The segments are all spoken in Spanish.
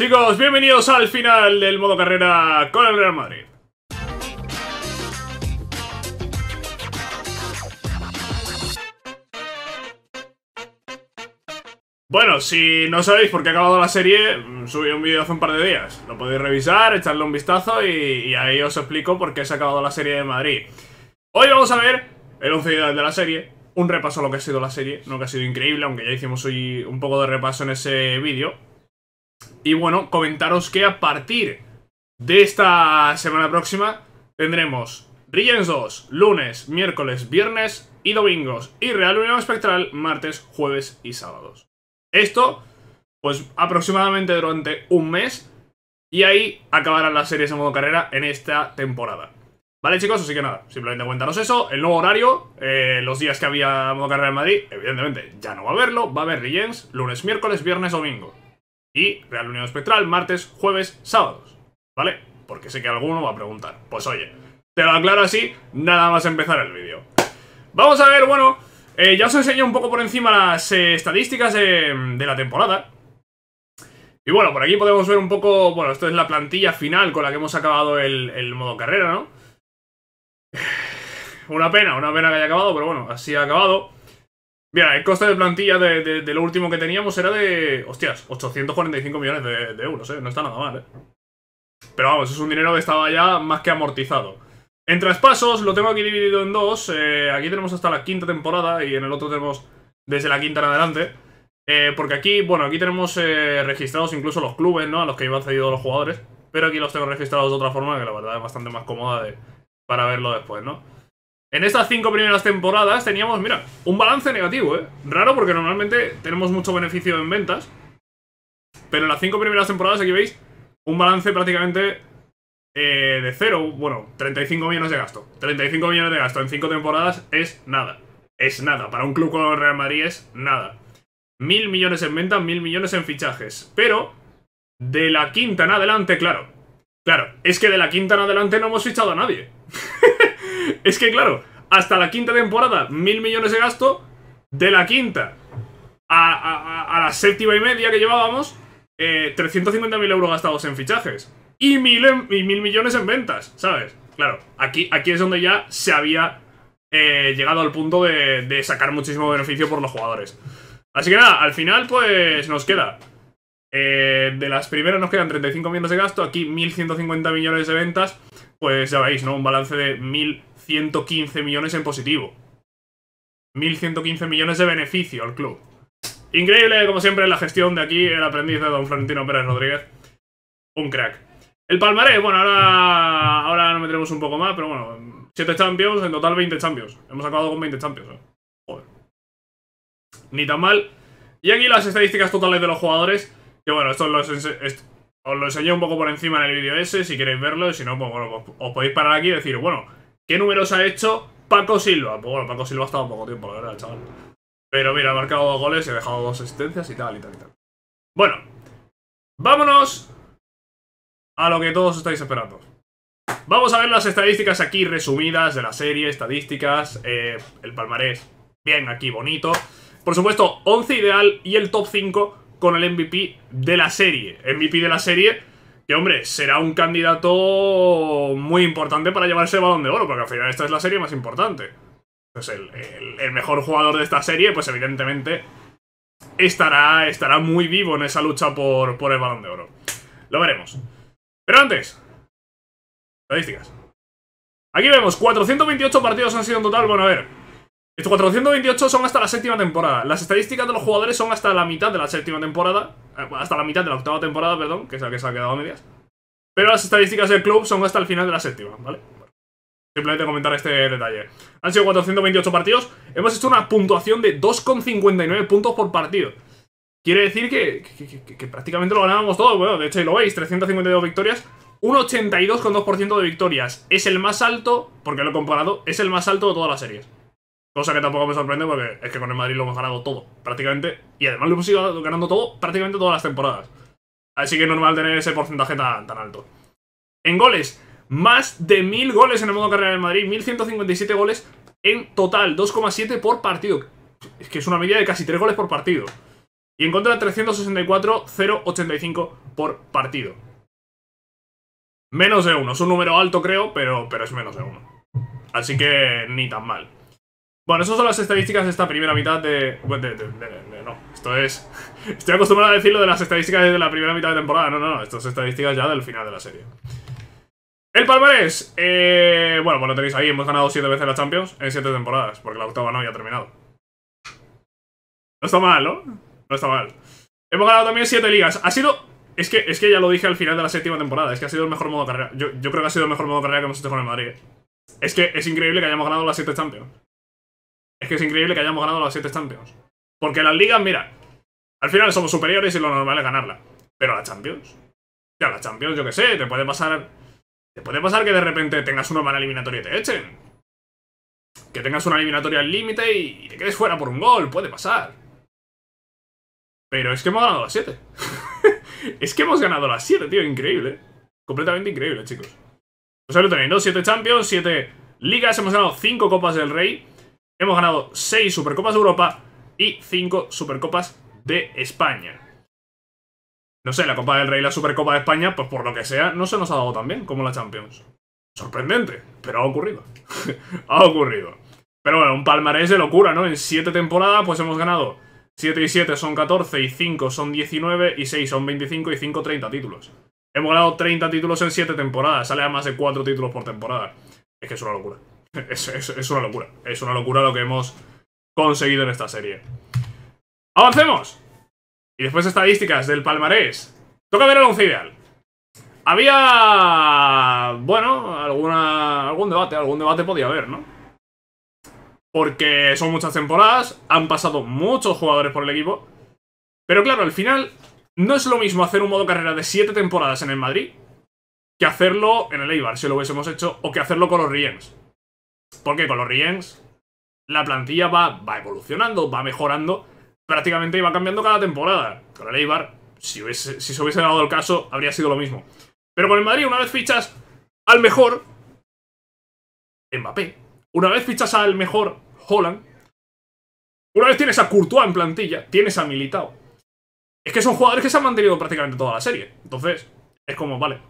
Chicos, bienvenidos al final del modo carrera con el Real Madrid. Bueno, si no sabéis por qué ha acabado la serie, mm, subí un vídeo hace un par de días. Lo podéis revisar, echarle un vistazo y, ahí os explico por qué se ha acabado la serie de Madrid. Hoy vamos a ver el 11 de la serie, un repaso a lo que ha sido la serie, no que ha sido increíble, aunque ya hicimos hoy un poco de repaso en ese vídeo y bueno, comentaros que a partir de esta semana próxima tendremos Regents 2, lunes, miércoles, viernes y domingos. Y Real Unión Espectral, martes, jueves y sábados. Esto, pues aproximadamente durante un mes. Y ahí acabarán las series de modo carrera en esta temporada. Vale chicos, así que nada, simplemente cuéntanos eso, el nuevo horario, eh, los días que había modo carrera en Madrid, evidentemente ya no va a haberlo, va a haber Regents lunes, miércoles, viernes, domingo y Real Unión Espectral martes, jueves, sábados. ¿Vale? Porque sé que alguno va a preguntar. Pues oye, te lo aclaro así, nada más empezar el vídeo. Vamos a ver, bueno, eh, ya os enseño un poco por encima las eh, estadísticas de la temporada. Y bueno, por aquí podemos ver un poco, bueno, esto es la plantilla final con la que hemos acabado el, el modo carrera, ¿no? Una pena, una pena que haya acabado, pero bueno, así ha acabado. Mira, el coste de plantilla de, lo último que teníamos era de... Hostias, 845 millones de, euros, ¿eh? No está nada mal, ¿eh? Pero vamos, es un dinero que estaba ya más que amortizado. En traspasos, lo tengo aquí dividido en dos. Eh, aquí tenemos hasta la quinta temporada y en el otro tenemos desde la quinta en adelante. Eh, porque aquí, bueno, aquí tenemos eh, registrados incluso los clubes, ¿no? A los que iban cedidos los jugadores. Pero aquí los tengo registrados de otra forma que la verdad es bastante más cómoda para verlo después, ¿no? En estas cinco primeras temporadas teníamos, mira, un balance negativo, ¿eh? Raro porque normalmente tenemos mucho beneficio en ventas. Pero en las cinco primeras temporadas, aquí veis, un balance prácticamente eh, de cero. Bueno, 35 millones de gasto. 35 millones de gasto en cinco temporadas es nada. Es nada. Para un club como el Real Madrid es nada. Mil millones en ventas, mil millones en fichajes. Pero de la quinta en adelante, claro. Claro, es que de la quinta en adelante no hemos fichado a nadie. Es que claro, hasta la quinta temporada, mil millones de gasto. De la quinta a, la séptima y media que llevábamos, eh, 350.000 euros gastados en fichajes. Y mil, millones en ventas, ¿sabes? Claro, aquí, aquí es donde ya se había eh, llegado al punto de, sacar muchísimo beneficio por los jugadores. Así que nada, al final pues nos queda eh, de las primeras nos quedan 35 millones de gasto, aquí 1.150 millones de ventas pues ya veis, ¿no? Un balance de 1.115 millones en positivo. 1.115 millones de beneficio al club. Increíble, como siempre, la gestión de aquí, el aprendiz de don Florentino Pérez Rodríguez. Un crack. El palmarés, bueno, ahora, ahora nos meteremos un poco más, pero bueno, 7 champions, en total 20 champions. Hemos acabado con 20 champions, ¿eh? Joder. Ni tan mal. Y aquí las estadísticas totales de los jugadores, que bueno, esto los, os lo enseñé un poco por encima en el vídeo ese, si queréis verlo, y si no, pues bueno, pues, os, podéis parar aquí y decir, bueno, ¿qué números ha hecho Paco Silva? Pues bueno, Paco Silva ha estado poco tiempo, la verdad, chaval. Pero mira, ha marcado dos goles y ha dejado dos asistencias y tal, y tal, y tal. Bueno, vámonos a lo que todos estáis esperando. Vamos a ver las estadísticas aquí resumidas de la serie, estadísticas, eh, el palmarés bien aquí bonito. Por supuesto, 11 ideal y el top 5 con el MVP de la serie. MVP de la serie que, hombre, será un candidato muy importante para llevarse el balón de oro, porque al final esta es la serie más importante. Entonces, el, mejor jugador de esta serie, pues evidentemente estará, estará muy vivo en esa lucha por, por el balón de oro. Lo veremos. Pero antes, estadísticas. Aquí vemos, 428 partidos han sido en total. Bueno, a ver, estos 428 son hasta la séptima temporada. Las estadísticas de los jugadores son hasta la mitad de la séptima temporada. Eh, hasta la mitad de la octava temporada, perdón, que es la que se ha quedado a medias. Pero las estadísticas del club son hasta el final de la séptima, ¿vale? Simplemente comentar este detalle. Han sido 428 partidos. Hemos hecho una puntuación de 2,59 puntos por partido. Quiere decir que, prácticamente lo ganábamos todo. Bueno, de hecho, ahí lo veis, 352 victorias. Un 82,2% de victorias. Es el más alto, porque lo he comparado, es el más alto de todas las series. Cosa que tampoco me sorprende porque es que con el Madrid lo hemos ganado todo, prácticamente. Y además lo hemos ido ganando todo prácticamente todas las temporadas. Así que es normal tener ese porcentaje tan, alto. En goles, más de mil goles en el modo carrera del Madrid, 1157 goles en total, 2,7 por partido. Es que es una media de casi 3 goles por partido. Y en contra 364, 0,85 por partido. Menos de uno, es un número alto creo, pero, pero es menos de uno Así que ni tan mal. Bueno, esas son las estadísticas de esta primera mitad de... de, no, esto es... Estoy acostumbrado a decirlo de las estadísticas de la primera mitad de temporada. No, no, no, estas estadísticas ya del final de la serie. El palmarés. Eh, bueno, pues lo tenéis ahí. Hemos ganado 7 veces la Champions en 7 temporadas, porque la octava no había terminado. No está mal, ¿no? No está mal. Hemos ganado también 7 ligas. Ha sido... Es que, es que ya lo dije al final de la séptima temporada. Es que ha sido el mejor modo de carrera. Yo, yo creo que ha sido el mejor modo de carrera que hemos hecho con el Madrid. Es que es increíble que hayamos ganado las 7 Champions. Es que es increíble que hayamos ganado las 7 Champions. Porque las ligas, mira, al final somos superiores y lo normal es ganarla. Pero las Champions. Ya, la Champions, yo qué sé, te puede pasar. Te puede pasar que de repente tengas una mala eliminatoria y te echen. Que tengas una eliminatoria al límite y, te quedes fuera por un gol, puede pasar. Pero es que hemos ganado las 7. es que hemos ganado las 7, tío, increíble. Completamente increíble, chicos. Pues ahí lo tenéis, ¿no? 7 Champions, 7 Ligas, hemos ganado 5 Copas del Rey hemos ganado 6 Supercopas de Europa y 5 Supercopas de España. No sé, la Copa del Rey y la Supercopa de España, pues por lo que sea, no se nos ha dado tan bien como la Champions. Sorprendente, pero ha ocurrido. ha ocurrido. Pero bueno, un palmarés de locura, ¿no? En 7 temporadas, pues hemos ganado 7 y 7 son 14 y 5 son 19 y 6 son 25 y 5 30 títulos. Hemos ganado 30 títulos en 7 temporadas, sale a más de 4 títulos por temporada. Es que es una locura. es, una locura. Es una locura lo que hemos conseguido en esta serie. ¡Avancemos! Y después estadísticas del palmarés. Toca ver el once ideal. Había... Bueno, alguna, algún debate, algún debate podía haber, ¿no? Porque son muchas temporadas, han pasado muchos jugadores por el equipo. Pero claro, al final no es lo mismo hacer un modo carrera de 7 temporadas en el Madrid que hacerlo en el Eibar, si lo hubiésemos hecho, o que hacerlo con los Riems. Porque con los riens la plantilla va, va evolucionando, va mejorando, prácticamente va cambiando cada temporada. Con el Eibar, si, si se hubiese dado el caso, habría sido lo mismo. Pero con el Madrid, una vez fichas al mejor Mbappé, una vez fichas al mejor Holland, una vez tienes a Courtois en plantilla, tienes a Militao. Es que son jugadores que se han mantenido prácticamente toda la serie. Entonces, es como, vale,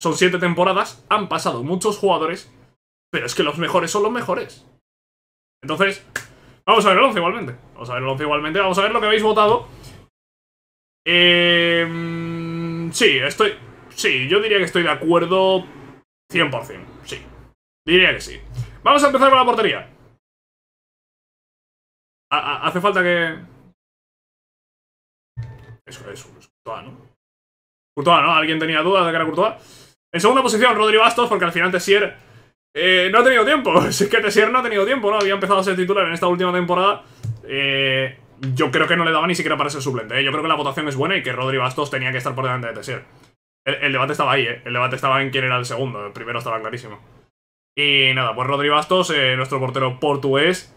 son siete temporadas, han pasado muchos jugadores pero es que los mejores son los mejores. Entonces, vamos a ver el 11 igualmente. Vamos a ver el 11 igualmente. Vamos a ver lo que habéis votado. Em, sí, estoy... Sí, yo diría que estoy de acuerdo 100%. Sí. Diría que sí. Vamos a empezar con la portería. hace falta que... Eso, eso, es Courtois, ¿no? Courtois, ¿no? ¿Alguien tenía dudas de que era Courtois? En segunda posición, Rodrigo Bastos, porque al final Tessier eh, no ha tenido tiempo. es que Tessier no ha tenido tiempo, ¿no? Había empezado a ser titular en esta última temporada. Eh, yo creo que no le daba ni siquiera para ser suplente. ¿eh? Yo creo que la votación es buena y que Rodri Bastos tenía que estar por delante de Tessier. El, debate estaba ahí, ¿eh? El debate estaba en quién era el segundo. El primero estaba clarísimo. Y nada, pues Rodri Bastos, nuestro portero portugués,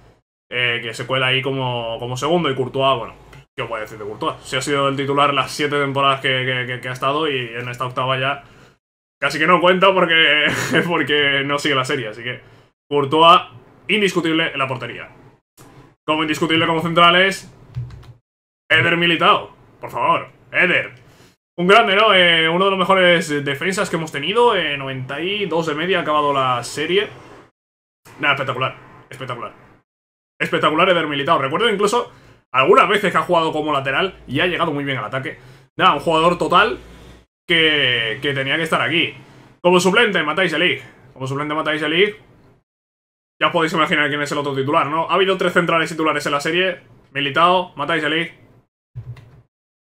que se cuela ahí como, como segundo. Y Courtois, bueno, ¿qué os voy a decir de Courtois? Si ha sido el titular las siete temporadas que ha estado y en esta octava ya Casi que no cuenta porque, porque no sigue la serie, así que Courtois, indiscutible en la portería. Como indiscutible como central es... Eder Militao, por favor, Eder. Un grande, ¿no? Eh, uno de los mejores defensas que hemos tenido, eh, En 92 de media ha acabado la serie. Nada, espectacular, espectacular. Espectacular Eder Militao, recuerdo incluso algunas veces que ha jugado como lateral y ha llegado muy bien al ataque. Nada, un jugador total que, tenía que estar aquí. Como suplente matáis el Como suplente matáis el Ya os podéis imaginar quién es el otro titular, ¿no? Ha habido tres centrales titulares en la serie. militado matáis el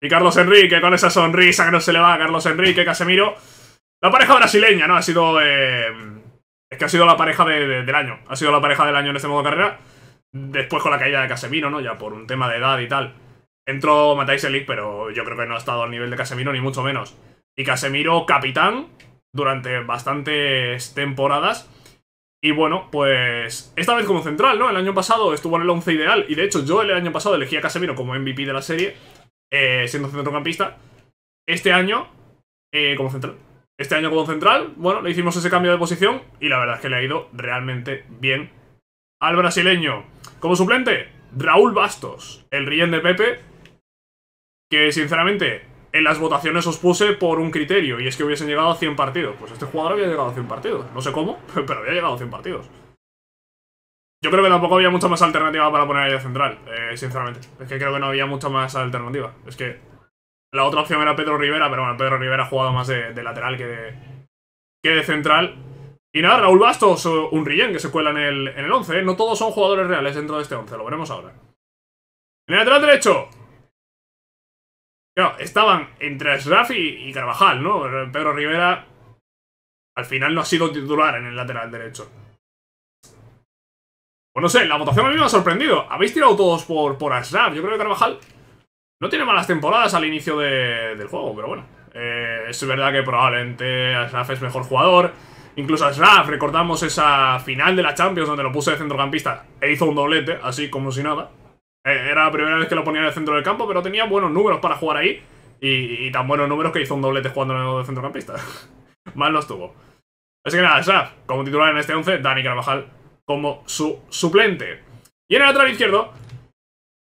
Y Carlos Enrique con esa sonrisa que no se le va a Carlos Enrique, Casemiro. La pareja brasileña, ¿no? Ha sido... Eh, es que ha sido la pareja del año. Ha sido la pareja del año en este modo de carrera. Después con la caída de Casemiro, ¿no? Ya por un tema de edad y tal. Entró Matáis IG, pero yo creo que no ha estado al nivel de Casemiro, ni mucho menos y Casemiro capitán durante bastantes temporadas. Y bueno, pues esta vez como central, ¿no? El año pasado estuvo en el 11 ideal y de hecho yo el año pasado elegí a Casemiro como MVP de la serie, eh, siendo centrocampista. Este año, eh, como central. Este año como central, bueno, le hicimos ese cambio de posición y la verdad es que le ha ido realmente bien al brasileño. Como suplente, Raúl Bastos, el Rien de Pepe, que sinceramente en las votaciones os puse por un criterio, y es que hubiesen llegado a 100 partidos. Pues este jugador había llegado a 100 partidos. No sé cómo, pero había llegado a 100 partidos. Yo creo que tampoco había mucha más alternativa para poner ahí de central, eh, sinceramente. Es que creo que no había mucha más alternativa. Es que la otra opción era Pedro Rivera, pero bueno, Pedro Rivera ha jugado más de, lateral que de, que de central. Y nada, Raúl Bastos, un Rillén que se cuela en el, en 11. ¿eh? No todos son jugadores reales dentro de este 11, lo veremos ahora. En el lateral derecho, estaban entre Ashraf y, Carvajal, ¿no? Pedro Rivera al final no ha sido titular en el lateral derecho. Bueno, pues no sé, la votación a mí me ha sorprendido. Habéis tirado todos por, por Ashraf. Yo creo que Carvajal no tiene malas temporadas al inicio del juego, pero bueno. Eh, es verdad que probablemente Ashraf es mejor jugador. Incluso Ashraf, recordamos esa final de la Champions donde lo puse de centrocampista e hizo un doblete, así como si nada. Eh, era la primera vez que lo ponía en el centro del campo, pero tenía buenos números para jugar ahí. Y, tan buenos números que hizo un doblete jugando de centrocampista. Mal no estuvo Así que nada, como titular en este 11, Dani Carvajal como su suplente. Y en el lateral izquierdo,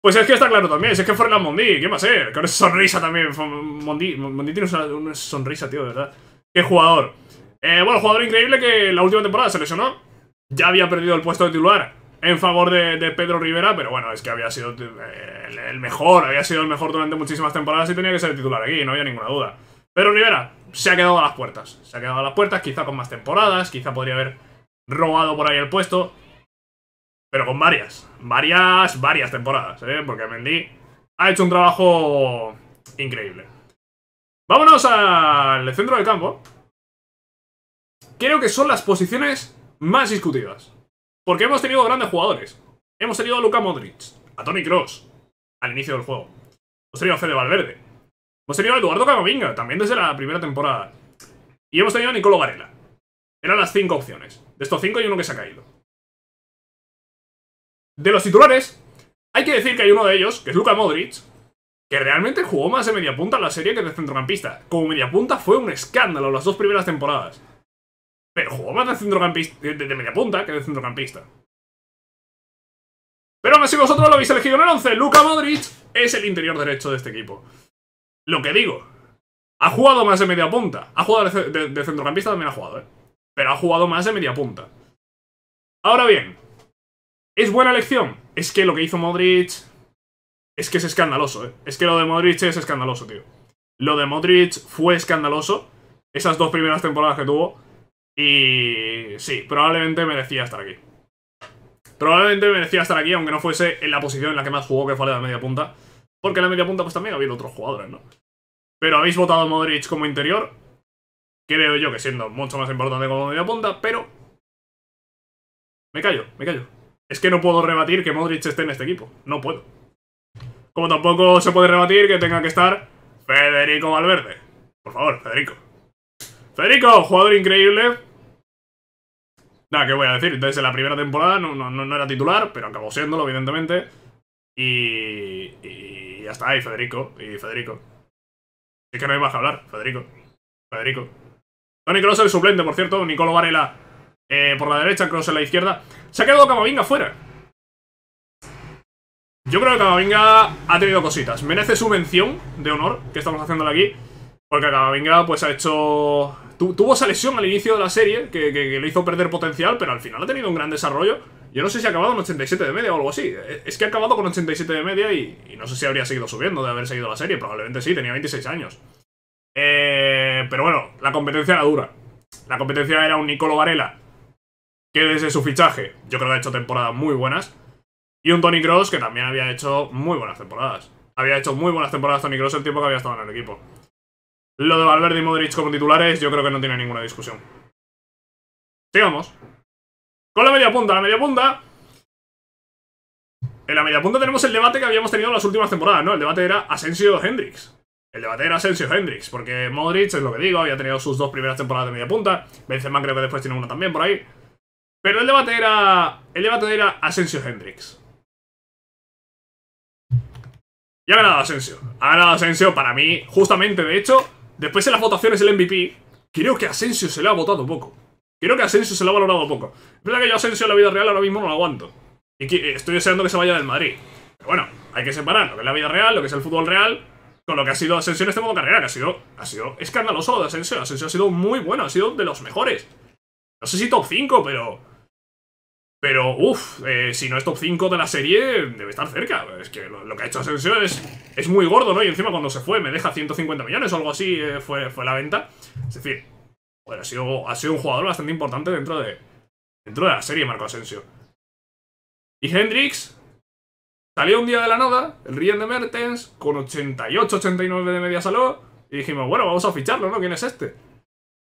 pues es que está claro también, si es que el Mondi, ¿qué más a ser? Con esa sonrisa también, Mondi, tiene una, sonrisa, tío, de verdad. Qué jugador. Eh, bueno, jugador increíble que la última temporada se lesionó. Ya había perdido el puesto de titular en favor de, Pedro Rivera, pero bueno, es que había sido eh, el, mejor, había sido el mejor durante muchísimas temporadas y tenía que ser titular aquí, no había ninguna duda. Pero Rivera se ha quedado a las puertas, se ha quedado a las puertas, quizá con más temporadas, quizá podría haber robado por ahí el puesto, pero con varias, varias, varias temporadas, ¿eh? porque Mendy ha hecho un trabajo increíble. Vámonos al centro del campo. Creo que son las posiciones más discutidas. Porque hemos tenido grandes jugadores. Hemos tenido a Luka Modric, a Tony Cross, al inicio del juego. Hemos tenido a Fede Valverde. Hemos tenido a Eduardo Camavinga, también desde la primera temporada. Y hemos tenido a Nicolo Varela. Eran las cinco opciones. De estos cinco hay uno que se ha caído. De los titulares, hay que decir que hay uno de ellos, que es Luka Modric, que realmente jugó más de media punta en la serie que de centrocampista. Como media punta fue un escándalo las dos primeras temporadas. Pero jugó más de centrocampista, de, media punta que de centrocampista. Pero aún así vosotros lo habéis elegido en el 11. Luka Modric es el interior derecho de este equipo. Lo que digo, ha jugado más de media punta. Ha jugado de, centrocampista, también ha jugado, ¿eh? Pero ha jugado más de media punta. Ahora bien, ¿es buena elección? Es que lo que hizo Modric... Es que es escandaloso, ¿eh? Es que lo de Modric es escandaloso, tío. Lo de Modric fue escandaloso. Esas dos primeras temporadas que tuvo. Y sí, probablemente merecía estar aquí. Probablemente merecía estar aquí, aunque no fuese en la posición en la que más jugó, que fue la de media punta. Porque en la media punta pues también ha habido otros jugadores, ¿no? Pero habéis votado a Modric como interior. Creo yo que siendo mucho más importante como media punta, pero... Me callo, me callo. Es que no puedo rebatir que Modric esté en este equipo. No puedo. Como tampoco se puede rebatir que tenga que estar Federico Valverde. Por favor, Federico. Federico, jugador increíble, que ¿qué voy a decir? Desde la primera temporada no, era titular, pero acabó siéndolo, evidentemente. Y, y ya está, y Federico, y Federico. Es que no hay más que hablar, Federico. Federico. Tony Cross el suplente, por cierto, Nicolo Varela eh, por la derecha, Cross en la izquierda. Se ha quedado Camavinga fuera. Yo creo que Camavinga ha tenido cositas. Merece su mención de honor, que estamos haciéndole aquí. Porque Camavinga pues ha hecho... tuvo esa lesión al inicio de la serie que, le hizo perder potencial, pero al final ha tenido un gran desarrollo. Yo no sé si ha acabado en 87 de media o algo así. E-, es que ha acabado con 87 de media y, no sé si habría seguido subiendo de haber seguido la serie. Probablemente sí, tenía 26 años. Eh, pero bueno, la competencia era dura. La competencia era un Nicolo Varela, que desde su fichaje yo creo que ha hecho temporadas muy buenas. Y un Tony Cross que también había hecho muy buenas temporadas. Había hecho muy buenas temporadas Tony Cross el tiempo que había estado en el equipo. Lo de Valverde y Modric como titulares yo creo que no tiene ninguna discusión. Sigamos. Con la media punta, la media punta... En la media punta tenemos el debate que habíamos tenido en las últimas temporadas, ¿no? El debate era Asensio Hendrix. El debate era Asensio Hendrix, porque Modric, es lo que digo, había tenido sus dos primeras temporadas de media punta. Benzema creo que después tiene una también por ahí. Pero el debate era... El debate era Asensio Hendrix. Y ha ganado Asensio. Ha ganado Asensio para mí, justamente de hecho, Después de las votaciones el MVP, creo que Asensio se le ha votado poco. Creo que Asensio se lo ha valorado poco. Es verdad que yo Asensio en la vida real ahora mismo no lo aguanto. Y eh, estoy deseando que se vaya del Madrid. Pero bueno, hay que separar lo que es la vida real, lo que es el fútbol real, con lo que ha sido Asensio en este modo carrera, que ha sido, ha sido escandaloso de Asensio. Asensio ha sido muy bueno, ha sido de los mejores. No sé si top 5, pero pero, uff, eh, si no es top 5 de la serie, debe estar cerca. Es que lo, que ha hecho Asensio es, muy gordo, ¿no? Y encima cuando se fue me deja 150 millones o algo así, eh, fue, fue la venta. Es decir, bueno, ha, sido, ha sido un jugador bastante importante dentro de, dentro de la serie, Marco Asensio. Y Hendrix salió un día de la nada, el Rien de Mertens, con 88-89 de media salud. Y dijimos, bueno, vamos a ficharlo, ¿no? ¿Quién es este?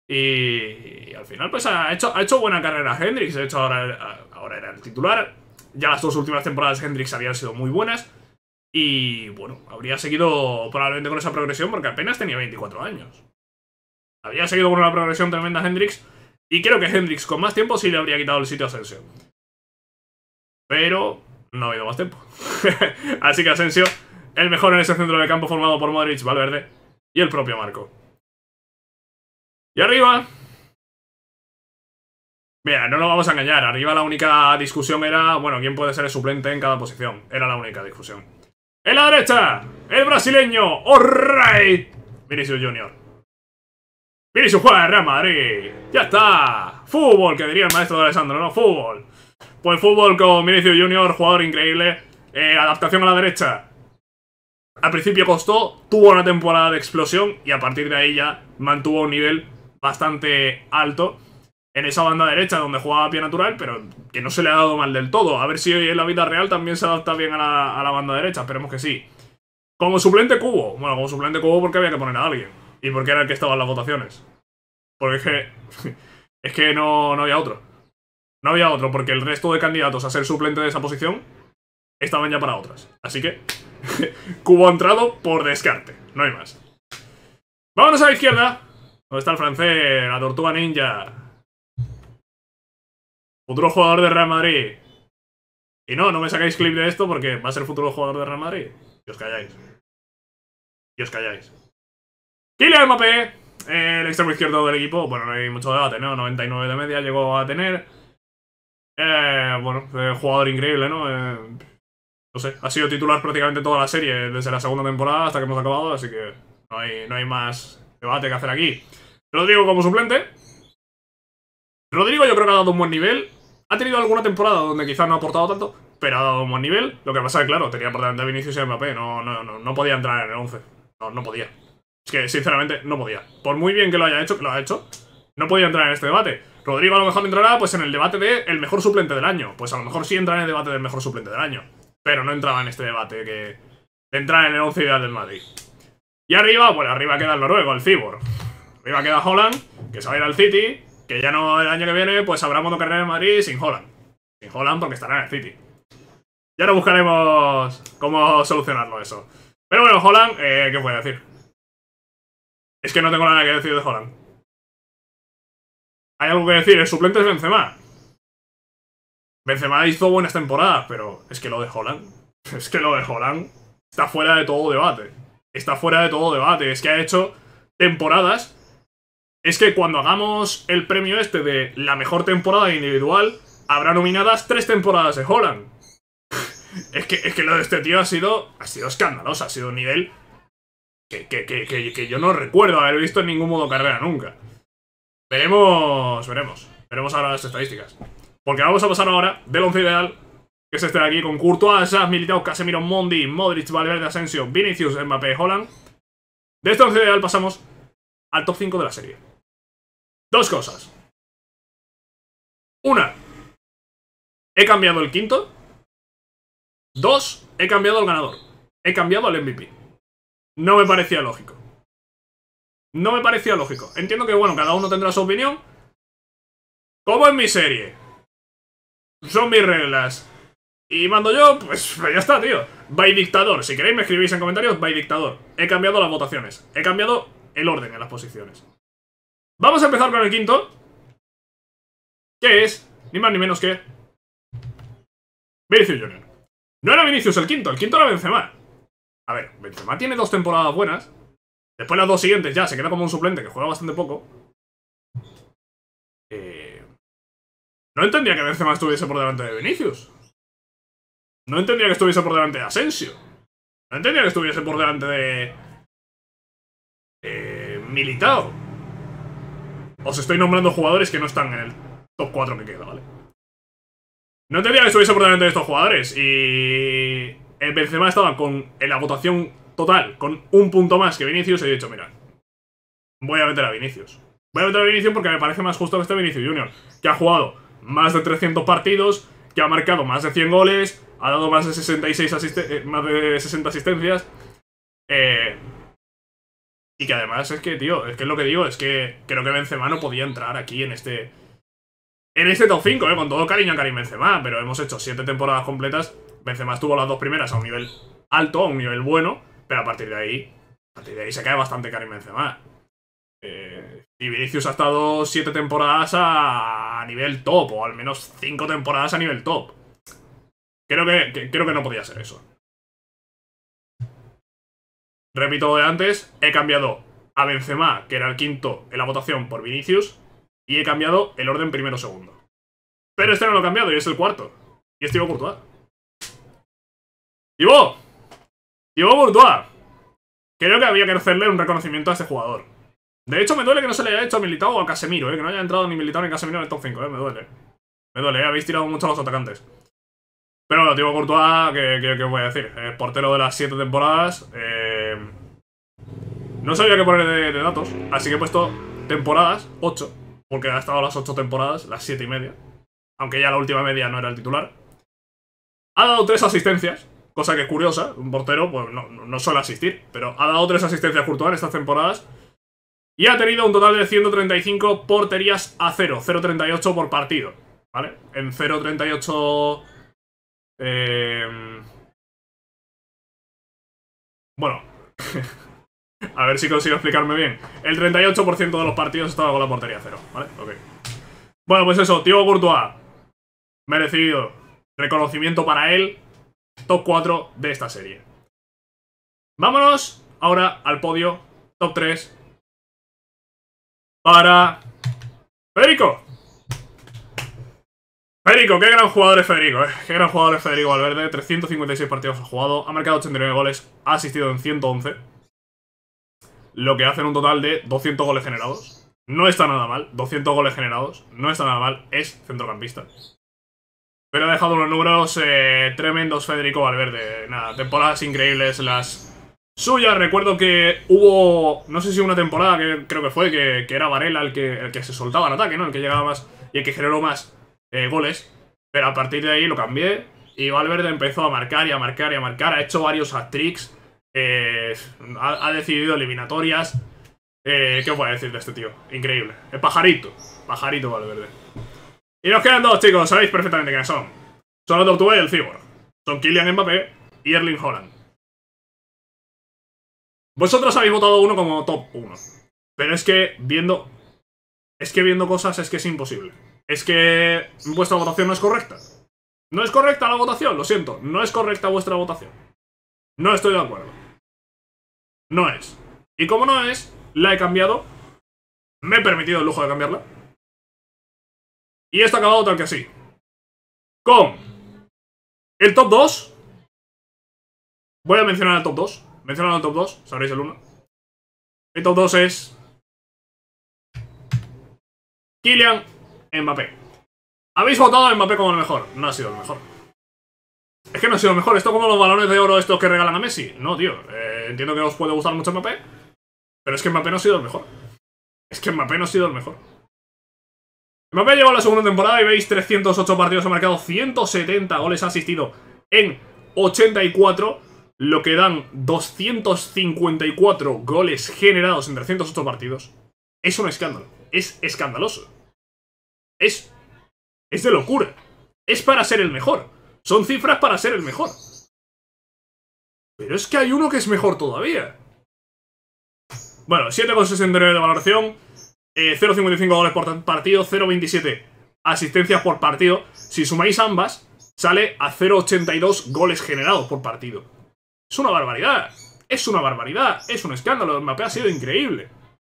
Y, al final, pues ha hecho, buena carrera Hendrix. Ha hecho, ahora, era el titular. Ya las dos últimas temporadas Hendrix habían sido muy buenas. Y bueno, habría seguido probablemente con esa progresión porque apenas tenía 24 años. Había seguido con una progresión tremenda Hendrix. Y creo que Hendrix con más tiempo sí le habría quitado el sitio a Asensio. Pero no ha habido más tiempo. Así que Asensio, el mejor en ese centro de campo formado por Modric, Valverde y el propio Marco. Y arriba. Mira, no lo vamos a engañar. Arriba la única discusión era, bueno, quién puede ser el suplente en cada posición. Era la única discusión. En la derecha, el brasileño, Orray, Vinicius Junior. Vinicius juega de Real Madrid. Ya está. Fútbol, que diría el maestro de Alessandro, ¿no? Fútbol. Pues fútbol con Vinicius Junior, jugador increíble. Eh, adaptación a la derecha. Al principio costó, tuvo una temporada de explosión y a partir de ahí ya mantuvo un nivel bastante alto en esa banda derecha donde jugaba pie natural, pero que no se le ha dado mal del todo. A ver si hoy en la vida real también se adapta bien a la, banda derecha, esperemos que sí. Como suplente cubo, bueno, como suplente cubo porque había que poner a alguien y porque era el que estaba en las votaciones. Porque es que, es que no, no había otro. No había otro, porque el resto de candidatos a ser suplente de esa posición estaban ya para otras. Así que cubo ha entrado por descarte, no hay más. Vámonos a la izquierda, ¿Dónde está el francés? La tortuga ninja. Futuro jugador de Real Madrid. Y no, no me sacáis clip de esto porque va a ser futuro jugador de Real Madrid. Y os calláis. Y os calláis. Kylian Mbappé, el extremo izquierdo del equipo. Bueno, no hay mucho debate, ¿no? 99 de media llegó a tener. Eh, bueno, eh, jugador increíble, ¿no? Eh, no sé, ha sido titular prácticamente toda la serie, desde la segunda temporada hasta que hemos acabado, así que hay, no hay más debate que hacer aquí. Rodrigo como suplente. Rodrigo yo creo que ha dado un buen nivel. Ha tenido alguna temporada donde quizás no ha aportado tanto, pero ha dado un buen nivel. Lo que pasa es que, claro, tenía por delante a Vinicius y Mbappé. No, no, no, no podía entrar en el 11. No, no podía. Es que, sinceramente, no podía. Por muy bien que lo haya hecho, que lo ha hecho, no podía entrar en este debate. Rodrigo a lo mejor entrará pues en el debate de el mejor suplente del año. Pues a lo mejor sí entra en el debate del mejor suplente del año. Pero no entraba en este debate que de entrar en el 11 ideal del Madrid. Y arriba, bueno, arriba queda el noruego, el Cibor. Arriba pues queda Holland, que se va a ir al City, que ya no el año que viene, pues habrá modo carrera en Madrid sin Holland. Sin Holland porque estará en el City. Ya no buscaremos cómo solucionarlo eso. Pero bueno, Holland, eh, ¿qué a decir? Es que no tengo nada que decir de Holland. Hay algo que decir, el suplente es Benzema. Benzema hizo buenas temporadas, pero es que lo de Holland... Es que lo de Holland está fuera de todo debate. Está fuera de todo debate. Es que ha hecho temporadas es que cuando hagamos el premio este de la mejor temporada individual, habrá nominadas tres temporadas de Holland. es, que, es que lo de este tío ha sido, ha sido escandaloso, ha sido un nivel que, que yo no recuerdo haber visto en ningún modo carrera nunca. Veremos, veremos. Veremos ahora las estadísticas. Porque vamos a pasar ahora del once ideal, que es este de aquí, con Courtois, Asas, Militao, Casemiro, Mondi, Modric, Valverde, Asensio, Vinicius, Mbappé, Holland. De este once ideal pasamos al top 5 de la serie. Dos cosas. Una, he cambiado el quinto. Dos, he cambiado el ganador. He cambiado el MVP. No me parecía lógico. No me parecía lógico. Entiendo que, bueno, cada uno tendrá su opinión. Como en mi serie. Son mis reglas. Y mando yo, pues, pues ya está, tío. By dictador. Si queréis me escribís en comentarios, by dictador. He cambiado las votaciones. He cambiado el orden en las posiciones. Vamos a empezar con el quinto. ¿Qué es, ni más ni menos que... Vinicius Jr. No era Vinicius el quinto, el quinto era Benzema. A ver, Benzema tiene dos temporadas buenas. Después las dos siguientes ya se queda como un suplente que juega bastante poco. Eh, no entendía que Benzema estuviese por delante de Vinicius. No entendía que estuviese por delante de Asensio. No entendía que estuviese por delante de... Eh... Militao. Os estoy nombrando jugadores que no están en el top 4 que queda, ¿vale? No entendía que estuviese por delante de estos jugadores. Y... El eh, Benzema estaba con, en la votación total con un punto más que Vinicius. he dicho, mira, voy a meter a Vinicius. Voy a meter a Vinicius porque me parece más justo que este Vinicius Junior. Que ha jugado más de 300 partidos, que ha marcado más de 100 goles, ha dado más de 66 asisten eh, más de 60 asistencias. Eh, y que además es que, tío, es que es lo que digo, es que creo que Benzema no podía entrar aquí en este... En este top 5, ¿eh? Con todo cariño a Karim Benzema, pero hemos hecho 7 temporadas completas. Benzema estuvo las dos primeras a un nivel alto, a un nivel bueno, pero a partir de ahí, a partir de ahí se cae bastante Karim Benzema. Eh, y Vinicius ha estado 7 temporadas a, nivel top, o al menos 5 temporadas a nivel top. Creo creo que no podía ser eso. Repito lo de antes, he cambiado a Benzema, que era el quinto en la votación por Vinicius, y he cambiado el orden primero-segundo. Pero este no lo he cambiado y es el cuarto. Y es Thibaut Courtois. ¡Thibaut! ¡Thibaut Courtois! Creo que había que hacerle un reconocimiento a este jugador. De hecho, me duele que no se le haya hecho a Militao o a Casemiro, ¿eh? Que no haya entrado ni militar ni Casemiro en el top 5, eh, Me duele. Me duele, eh, Habéis tirado mucho a los atacantes. Pero bueno, Thibaut Courtois, ¿qué, qué, voy a decir? portero de las 7 temporadas, eh no sabía qué poner de, datos, así que he puesto temporadas, 8, porque ha estado las 8 temporadas, las 7 y media. Aunque ya la última media no era el titular. Ha dado 3 asistencias, cosa que es curiosa, un portero pues no, no suele asistir, pero ha dado 3 asistencias Courtois en estas temporadas. Y ha tenido un total de 135 porterías a 0, 0.38 por partido, ¿vale? En 0.38... Eh... Bueno, a ver si consigo explicarme bien. El 38% de los partidos estaba con la portería cero, ¿vale? Ok. Bueno, pues eso, Tío Courtois. Merecido. Reconocimiento para él. Top 4 de esta serie. Vámonos ahora al podio. Top 3. Para... Federico. Federico, qué gran jugador es Federico, eh. Qué gran jugador es Federico Valverde. 356 partidos ha jugado, ha marcado 89 goles, ha asistido en 111. Lo que hace en un total de 200 goles generados. No está nada mal, 200 goles generados. No está nada mal, es centrocampista. Pero ha dejado unos números eh, tremendos Federico Valverde. Nada, temporadas increíbles las suyas. Recuerdo que hubo, no sé si una temporada que creo que fue, que, era Varela el que, el que se soltaba al ataque, ¿no? El que llegaba más y el que generó más eh, goles. Pero a partir de ahí lo cambié y Valverde empezó a marcar y a marcar y a marcar. Ha hecho varios hat-tricks. Eh, ha, decidido eliminatorias. Eh, ¿Qué os voy a decir de este tío? Increíble. El pajarito. Pajarito Valverde. Y nos quedan dos, chicos. Sabéis perfectamente quiénes son. Son los Octubre y el Cibor. Son Kylian Mbappé y Erling Holland. Vosotros habéis votado uno como top 1. Pero es que viendo... Es que viendo cosas es que es imposible es que vuestra votación no es correcta. No es correcta la votación, lo siento. No es correcta vuestra votación. No estoy de acuerdo. No es. Y como no es, la he cambiado. Me he permitido el lujo de cambiarla. Y esto ha acabado tal que así. Con el top 2. Voy a mencionar el top 2. Mencionar el top 2, sabréis el 1. El top 2 es... Killian Mbappé. Habéis votado a Mbappé como el mejor. No ha sido el mejor. Es que no ha sido el mejor. Esto como los balones de oro estos que regalan a Messi. No, tío. Eh, entiendo que os puede gustar mucho Mbappé. Pero es que Mbappé no ha sido el mejor. Es que Mbappé no ha sido el mejor. Mbappé llevado la segunda temporada y veis 308 partidos, ha marcado 170 goles, ha asistido en 84, lo que dan 254 goles generados en 308 partidos. Es un escándalo, es escandaloso. Es... Es de locura. Es para ser el mejor. Son cifras para ser el mejor. Pero es que hay uno que es mejor todavía. Bueno, 7,69 de valoración, 0,55 eh, goles por partido, 0,27 asistencias por partido. Si sumáis ambas, sale a 0,82 goles generados por partido. Es una barbaridad. Es una barbaridad. Es un escándalo. El mapeo ha sido increíble.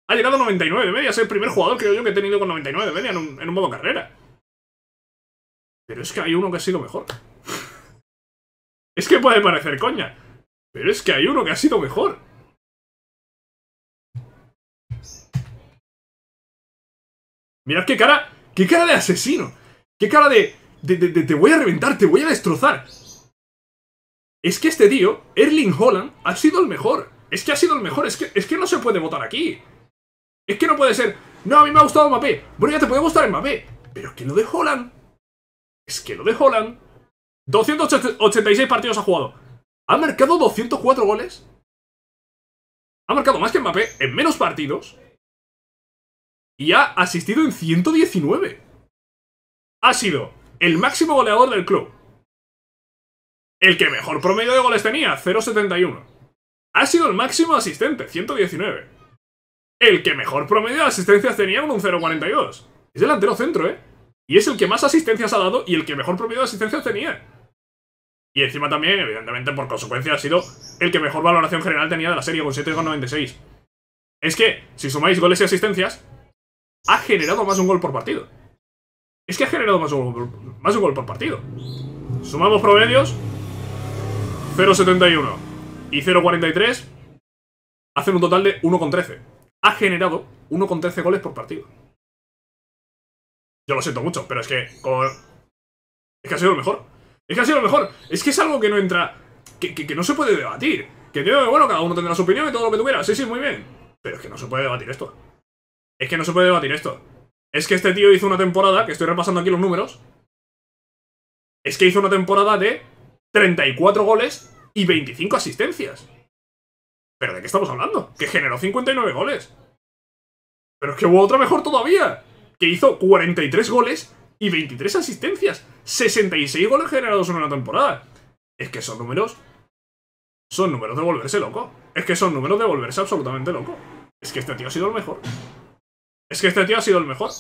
Ha llegado a 99 de media. Es el primer jugador, creo yo, que he tenido con 99 de media en un, modo carrera. Pero es que hay uno que ha sido mejor. es que puede parecer coña. Pero es que hay uno que ha sido mejor. Mirad qué cara, qué cara de asesino. Qué cara de, te voy a reventar, te voy a destrozar. Es que este tío, Erling Holland, ha sido el mejor. Es que ha sido el mejor, es que, es que no se puede votar aquí. Es que no puede ser. No, a mí me ha gustado Mbappé. Bueno, ya te puede gustar Mbappé. Pero es que lo de Holland. Es que lo de Holland. 286 partidos ha jugado. Ha marcado 204 goles. Ha marcado más que Mbappé en menos partidos. Y ha asistido en 119. Ha sido el máximo goleador del club. El que mejor promedio de goles tenía, 0,71. Ha sido el máximo asistente, 119 el que mejor promedio de asistencias tenía con un 0.42. Es delantero centro, ¿eh? Y es el que más asistencias ha dado y el que mejor promedio de asistencias tenía. Y encima también, evidentemente, por consecuencia, ha sido el que mejor valoración general tenía de la serie, con 7,96. Es que, si sumáis goles y asistencias, ha generado más un gol por partido. Es que ha generado más un, gol, más un gol por partido. Sumamos promedios, 0,71 y 0,43, hacen un total de 1,13 ha generado 1,13 goles por partido. Yo lo siento mucho, pero es que... Es que ha sido lo mejor. Es que ha sido lo mejor. Es que es algo que no entra... Que, no se puede debatir. Que bueno, cada uno tendrá su opinión y todo lo que tuviera. Sí, sí, muy bien. Pero es que no se puede debatir esto. Es que no se puede debatir esto. Es que este tío hizo una temporada, que estoy repasando aquí los números. Es que hizo una temporada de 34 goles y 25 asistencias. ¿Pero de qué estamos hablando? Que generó 59 goles. Pero es que hubo otra mejor todavía. Que hizo 43 goles y 23 asistencias. 66 goles generados en una temporada. Es que son números... Son números de volverse loco. Es que son números de volverse absolutamente loco. Es que este tío ha sido el mejor. Es que este tío ha sido el mejor.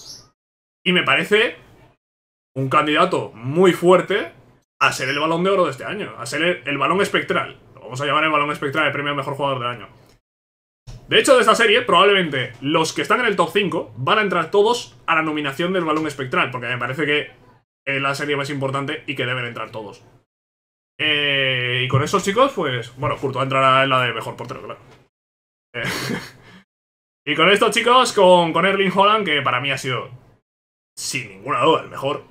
Y me parece un candidato muy fuerte a ser el balón de oro de este año. A ser el balón espectral vamos a llevar el balón espectral de premio mejor jugador del año. De hecho, de esta serie, probablemente los que están en el top 5 van a entrar todos a la nominación del balón espectral, porque me parece que es la serie más importante y que deben entrar todos. Eh, y con esos chicos, pues, bueno, a entrar en la de mejor portero, claro. Eh, y con estos chicos, con, con Erling Holland, que para mí ha sido, sin ninguna duda, el mejor,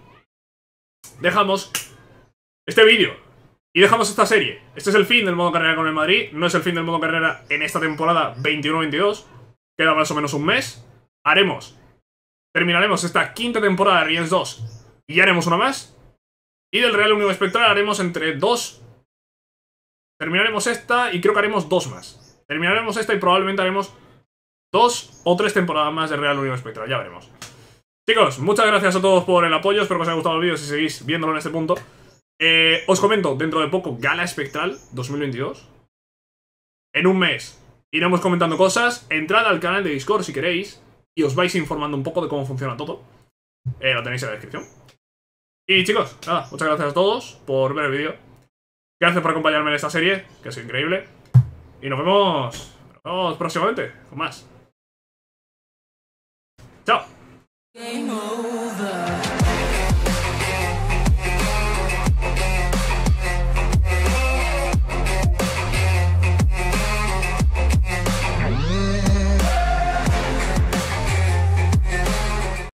dejamos este vídeo. Y dejamos esta serie. Este es el fin del modo carrera con el Madrid. No es el fin del modo carrera en esta temporada 21-22. Queda más o menos un mes. Haremos. Terminaremos esta quinta temporada de Riens 2. Y haremos una más. Y del Real Unión Espectral haremos entre dos. Terminaremos esta y creo que haremos dos más. Terminaremos esta y probablemente haremos dos o tres temporadas más de Real Unión Espectral. Ya veremos. Chicos, muchas gracias a todos por el apoyo. Espero que os haya gustado el vídeo si seguís viéndolo en este punto. Eh, os comento, dentro de poco, Gala Espectral 2022. En un mes iremos comentando cosas. Entrad al canal de Discord si queréis y os vais informando un poco de cómo funciona todo. Eh, lo tenéis en la descripción. Y chicos, nada, muchas gracias a todos por ver el vídeo. Gracias por acompañarme en esta serie, que es increíble. Y nos vemos, nos vemos próximamente con más. Chao.